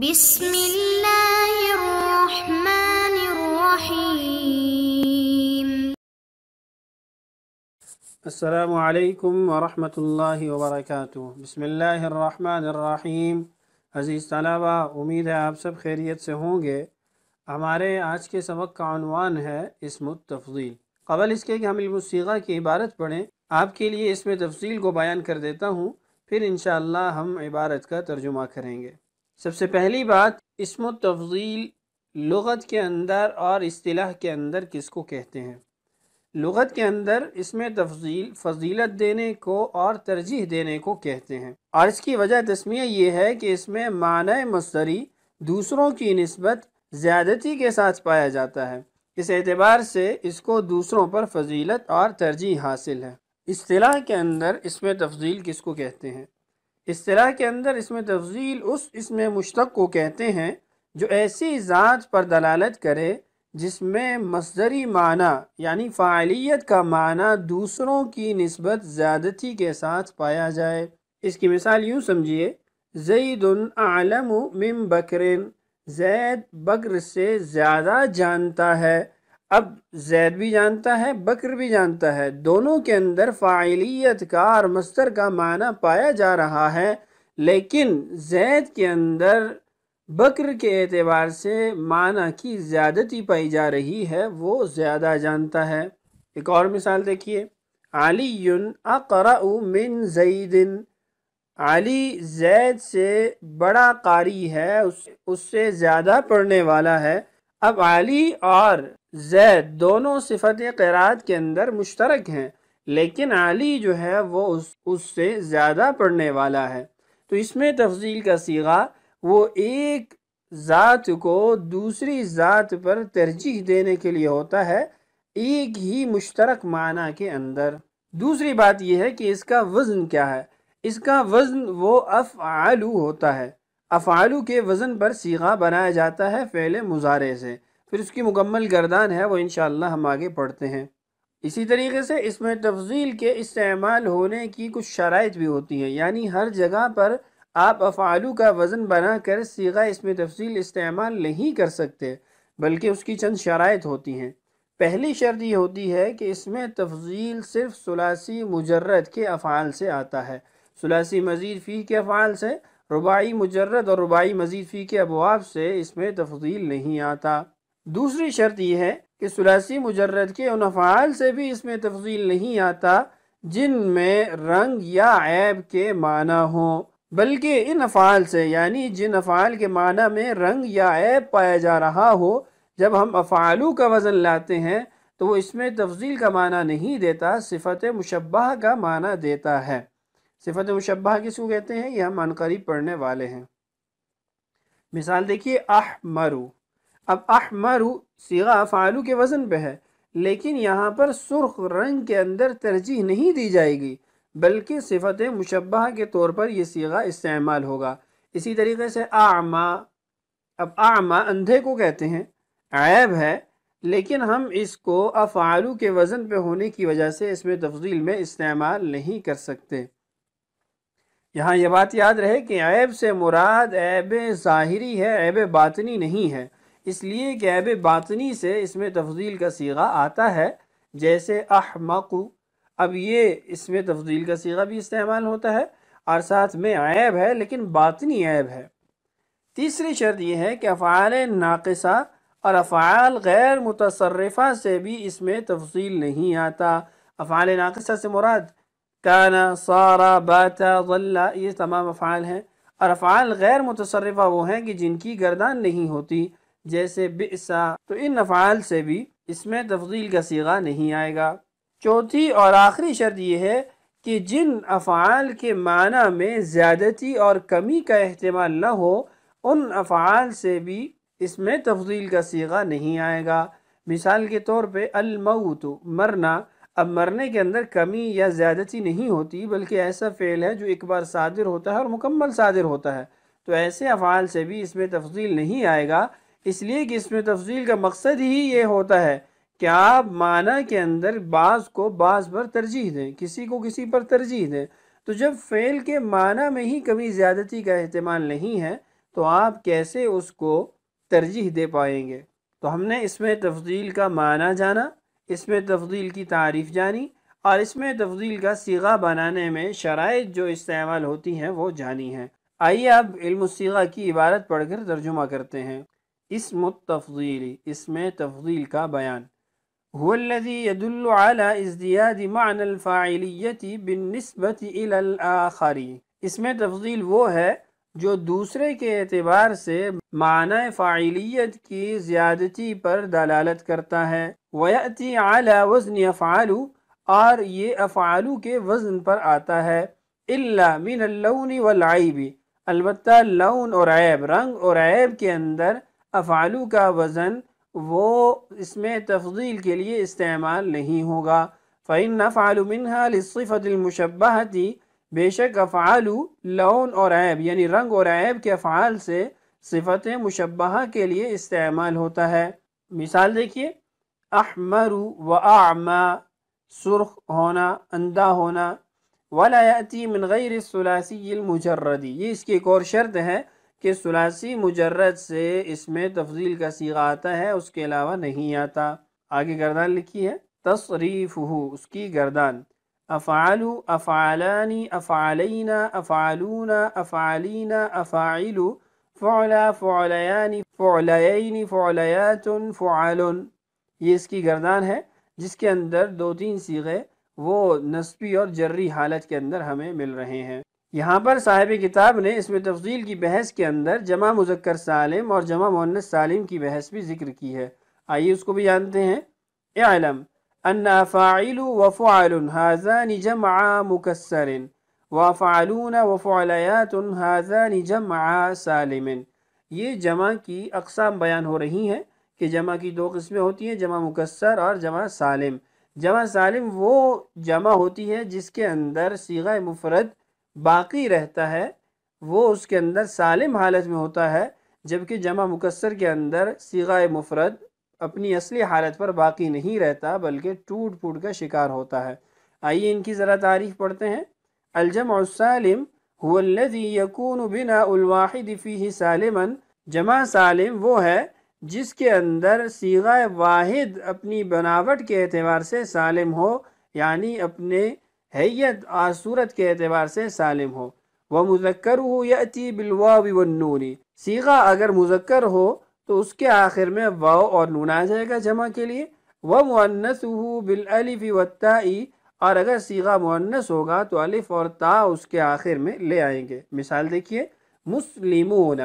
بسم اللہ الرحمن الرحیم السلام علیکم ورحمۃ اللہ وبرکاتہ بسم اللہ الرحمن الرحیم عزیز طالبہ امید ہے آپ سب خیریت سے ہوں گے ہمارے آج کے سبق کا عنوان ہے اسم التفضیل قبل اس کے کہ ہم علم کی عبارت پڑھیں آپ کے لیے اس میں تفصیل کو بیان کر دیتا ہوں پھر انشاءاللہ ہم عبارت کا ترجمہ کریں گے سب سے پہلی بات اسم و تفضیل لغت کے اندر اور اصطلاح کے اندر کس کو کہتے ہیں لغت کے اندر اس میں تفضیل فضیلت دینے کو اور ترجیح دینے کو کہتے ہیں اور اس کی وجہ تسمیہ یہ ہے کہ اس میں معنی مصدری دوسروں کی نسبت زیادتی کے ساتھ پایا جاتا ہے اس اعتبار سے اس کو دوسروں پر فضیلت اور ترجیح حاصل ہے اصطلاح کے اندر اس میں تفضیل کس کو کہتے ہیں اصطلاح کے اندر اس میں اس اس میں مشتق کو کہتے ہیں جو ایسی ذات پر دلالت کرے جس میں مصدری معنی یعنی فعالیت کا معنی دوسروں کی نسبت زیادتی کے ساتھ پایا جائے اس کی مثال یوں سمجھیے اعلم من بکر زید بکر سے زیادہ جانتا ہے اب زید بھی جانتا ہے بکر بھی جانتا ہے دونوں کے اندر فاعلیت کا اور مستر کا معنی پایا جا رہا ہے لیکن زید کے اندر بکر کے اعتبار سے معنی کی زیادتی پائی جا رہی ہے وہ زیادہ جانتا ہے ایک اور مثال دیکھیے علی اقرأ من زید علی زید سے بڑا قاری ہے اس اس سے زیادہ پڑھنے والا ہے اب علی اور زید دونوں صفت قیرات کے اندر مشترک ہیں لیکن علی جو ہے وہ اس سے زیادہ پڑھنے والا ہے تو اس میں تفضیل کا سیغہ وہ ایک ذات کو دوسری ذات پر ترجیح دینے کے لیے ہوتا ہے ایک ہی مشترک معنی کے اندر دوسری بات یہ ہے کہ اس کا وزن کیا ہے اس کا وزن وہ افعالو ہوتا ہے افعالو کے وزن پر سیغہ بنایا جاتا ہے فعل مزارے سے پھر اس کی مکمل گردان ہے وہ انشاءاللہ ہم آگے پڑھتے ہیں اسی طریقے سے اس میں تفضیل کے استعمال ہونے کی کچھ شرائط بھی ہوتی ہیں یعنی ہر جگہ پر آپ افعالو کا وزن بنا کر سیغہ اس میں تفصیل استعمال نہیں کر سکتے بلکہ اس کی چند شرائط ہوتی ہیں پہلی شرط یہ ہوتی ہے کہ اس میں تفضیل صرف سلاسی مجرد کے افعال سے آتا ہے سلاسی مزید فی کے افعال سے ربائی مجرد اور ربائی مزید فی کے ابواب سے اس میں تفضیل نہیں آتا دوسری شرط یہ ہے کہ سلاسی مجرد کے ان افعال سے بھی اس میں تفضیل نہیں آتا جن میں رنگ یا عیب کے معنی ہوں بلکہ ان افعال سے یعنی جن افعال کے معنی میں رنگ یا عیب پایا جا رہا ہو جب ہم افعالو کا وزن لاتے ہیں تو وہ اس میں تفضیل کا معنی نہیں دیتا صفت مشبہ کا معنی دیتا ہے صفت مشبہ کس کو کہتے ہیں یہ ہم عنقریب پڑھنے والے ہیں مثال دیکھیے احمرو مرو اب احمر سیغا فعلو کے وزن پہ ہے لیکن یہاں پر سرخ رنگ کے اندر ترجیح نہیں دی جائے گی بلکہ صفت مشبہ کے طور پر یہ سیغا استعمال ہوگا اسی طریقے سے اعما اب اعما اندھے کو کہتے ہیں عیب ہے لیکن ہم اس کو افعالو کے وزن پہ ہونے کی وجہ سے اس میں تفضیل میں استعمال نہیں کر سکتے یہاں یہ بات یاد رہے کہ عیب سے مراد عیب ظاہری ہے عیب باطنی نہیں ہے اس لیے کہ عیب باطنی سے اس میں تفضیل کا سیغہ آتا ہے جیسے احمق اب یہ اس میں تفضیل کا سیغہ بھی استعمال ہوتا ہے اور ساتھ میں عیب ہے لیکن باطنی عیب ہے تیسری شرط یہ ہے کہ افعال ناقصہ اور افعال غیر متصرفہ سے بھی اس میں تفصیل نہیں آتا افعال ناقصہ سے مراد کانا سارا باتا غلّہ یہ تمام افعال ہیں اور افعال غیر متصرفہ وہ ہیں کہ جن کی گردان نہیں ہوتی جیسے بئسا تو ان افعال سے بھی اس میں تفضیل کا سیغہ نہیں آئے گا چوتھی اور آخری شرط یہ ہے کہ جن افعال کے معنی میں زیادتی اور کمی کا احتمال نہ ہو ان افعال سے بھی اس میں تفضیل کا سیغہ نہیں آئے گا مثال کے طور پہ الموت مرنا اب مرنے کے اندر کمی یا زیادتی نہیں ہوتی بلکہ ایسا فعل ہے جو ایک بار صادر ہوتا ہے اور مکمل صادر ہوتا ہے تو ایسے افعال سے بھی اس میں تفضیل نہیں آئے گا اس لیے کہ اس میں تفصیل کا مقصد ہی یہ ہوتا ہے کہ آپ معنی کے اندر بعض کو بعض پر ترجیح دیں کسی کو کسی پر ترجیح دیں تو جب فعل کے معنی میں ہی کمی زیادتی کا احتمال نہیں ہے تو آپ کیسے اس کو ترجیح دے پائیں گے تو ہم نے اس میں تفضیل کا معنی جانا اس میں تفضیل کی تعریف جانی اور اس میں تفضیل کا سیغہ بنانے میں شرائط جو استعمال ہوتی ہیں وہ جانی ہیں آئیے اب علم السیغہ کی عبارت پڑھ کر ترجمہ کرتے ہیں اسم التفضیل اسم تفضیل کا بیان هو الذي يدل على ازدیاد معنى الفاعلیت بالنسبة الى الاخری اسم تفضیل وہ ہے جو دوسرے کے اعتبار سے معنی فاعلیت کی زیادتی پر دلالت کرتا ہے ویأتی اعلیٰ وزن افعالو اور یہ افعالو کے وزن پر آتا ہے اللہ من اللون والعیب البتہ لون اور عیب رنگ اور عیب کے اندر افعالو کا وزن وہ اس میں تفضیل کے لیے استعمال نہیں ہوگا فعن نَفْعَلُ مِنْهَا لِصِّفَةِ الْمُشَبَّهَةِ بے شک افعالو لون اور عیب یعنی رنگ اور عیب کے افعال سے صفت مشبہ کے لیے استعمال ہوتا ہے مثال دیکھیے احمر و اعما سرخ ہونا اندھا ہونا ولاغیر الْمُجَرَّدِ یہ اس کی ایک اور شرط ہے کہ سلاسی مجرد سے اس میں تفضیل کا سیغہ آتا ہے اس کے علاوہ نہیں آتا آگے گردان لکھی ہے تصریف ہو اس کی گردان افعال افعالانی افعالینا افعالا افعالین افعلو فعلا فعلیانی فالئینی فعلیات فعل یہ اس کی گردان ہے جس کے اندر دو تین سیغے وہ نسبی اور جری حالت کے اندر ہمیں مل رہے ہیں یہاں پر صاحب کتاب نے اس میں تفضیل کی بحث کے اندر جمع مذکر سالم اور جمع مونس سالم کی بحث بھی ذکر کی ہے آئیے اس کو بھی جانتے ہیں اعلم انا فاعل وفعل عال الحاض نجم وفعلون فعل وف علیہ سالم یہ جمع کی اقسام بیان ہو رہی ہیں کہ جمع کی دو قسمیں ہوتی ہیں جمع مکسر اور جمع سالم جمع سالم وہ جمع ہوتی ہے جس کے اندر سیغہ مفرد باقی رہتا ہے وہ اس کے اندر سالم حالت میں ہوتا ہے جبکہ جمع مکسر کے اندر سیغہ مفرد اپنی اصلی حالت پر باقی نہیں رہتا بلکہ ٹوٹ پھوٹ کا شکار ہوتا ہے آئیے ان کی ذرا تعریف پڑھتے ہیں الجمع السالم هو الذي يكون بناء بنا الواحد فيه سالما جمع سالم وہ ہے جس کے اندر سیغہ واحد اپنی بناوٹ کے اعتبار سے سالم ہو یعنی اپنے حیت اور صورت کے اعتبار سے سالم ہو وہ ہو یا بلو و نون اگر مذکر ہو تو اس کے آخر میں واو اور نون آ جائے گا جمع کے لیے وہ معنس ہو بالف و اور اگر سیغہ معنس ہوگا تو الف اور تا اس کے آخر میں لے آئیں گے مثال دیکھیے مسلمون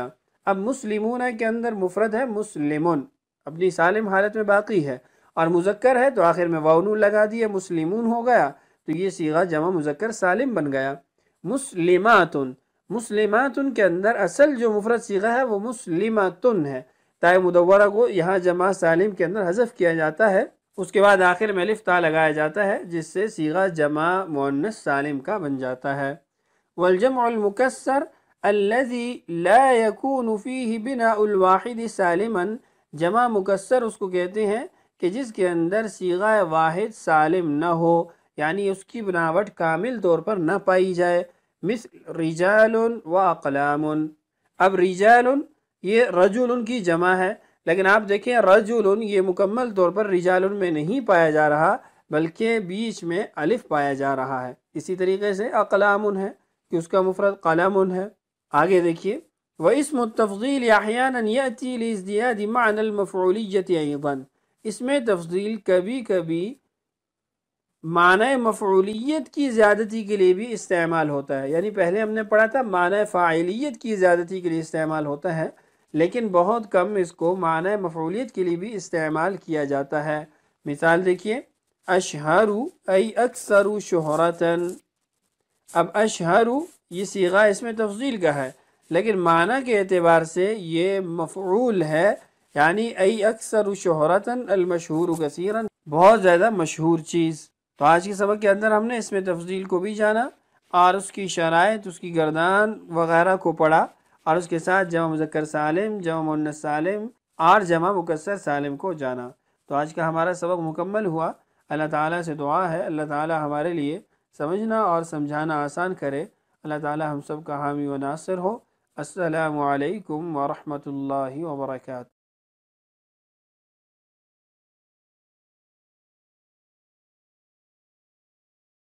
اب مسلمون کے اندر مفرد ہے مسلمون اپنی سالم حالت میں باقی ہے اور مذکر ہے تو آخر میں وََ نون لگا دیے مسلمون ہو گیا تو یہ سیغہ جمع مذکر سالم بن گیا مسلماتن مسلماتن کے اندر اصل جو مفرد سیغہ ہے وہ مسلماتن ہے تائے مدورہ کو یہاں جمع سالم کے اندر حذف کیا جاتا ہے اس کے بعد آخر میں لفتہ لگایا جاتا ہے جس سے سیغہ جمع مونس سالم کا بن جاتا ہے والجمع المکسر لا يكون فيه بناء الواحد سالما جمع مکسر اس کو کہتے ہیں کہ جس کے اندر سیغہ واحد سالم نہ ہو یعنی اس کی بناوٹ کامل طور پر نہ پائی جائے مثل رجال و اقلام اب رجال یہ رجل کی جمع ہے لیکن آپ دیکھیں رجل یہ مکمل طور پر رجال میں نہیں پایا جا رہا بلکہ بیچ میں الف پایا جا رہا ہے اسی طریقے سے اقلام ہے کہ اس کا مفرد قلم ہے آگے دیکھیے وہ اس متفیل یاحیان المفولیت ایضا اس میں تفضیل کبھی کبھی معنی مفعولیت کی زیادتی کے لیے بھی استعمال ہوتا ہے یعنی پہلے ہم نے پڑھا تھا معنی فاعلیت کی زیادتی کے لیے استعمال ہوتا ہے لیکن بہت کم اس کو معنی مفعولیت کے لیے بھی استعمال کیا جاتا ہے مثال دیکھیے اشہرو ای اکثر شہرتن اب اشہرو یہ سیغہ اس میں تفضیل کا ہے لیکن معنی کے اعتبار سے یہ مفعول ہے یعنی ای اکثر شہرتن المشہور کثیرن بہت زیادہ مشہور چیز تو آج کے سبق کے اندر ہم نے اس میں تفصیل کو بھی جانا اور اس کی شرائط اس کی گردان وغیرہ کو پڑھا اور اس کے ساتھ جمع مذکر سالم جمع مونس سالم اور جمع مکسر سالم کو جانا تو آج کا ہمارا سبق مکمل ہوا اللہ تعالیٰ سے دعا ہے اللہ تعالیٰ ہمارے لیے سمجھنا اور سمجھانا آسان کرے اللہ تعالیٰ ہم سب کا حامی و ناصر ہو السلام علیکم ورحمۃ اللہ وبرکاتہ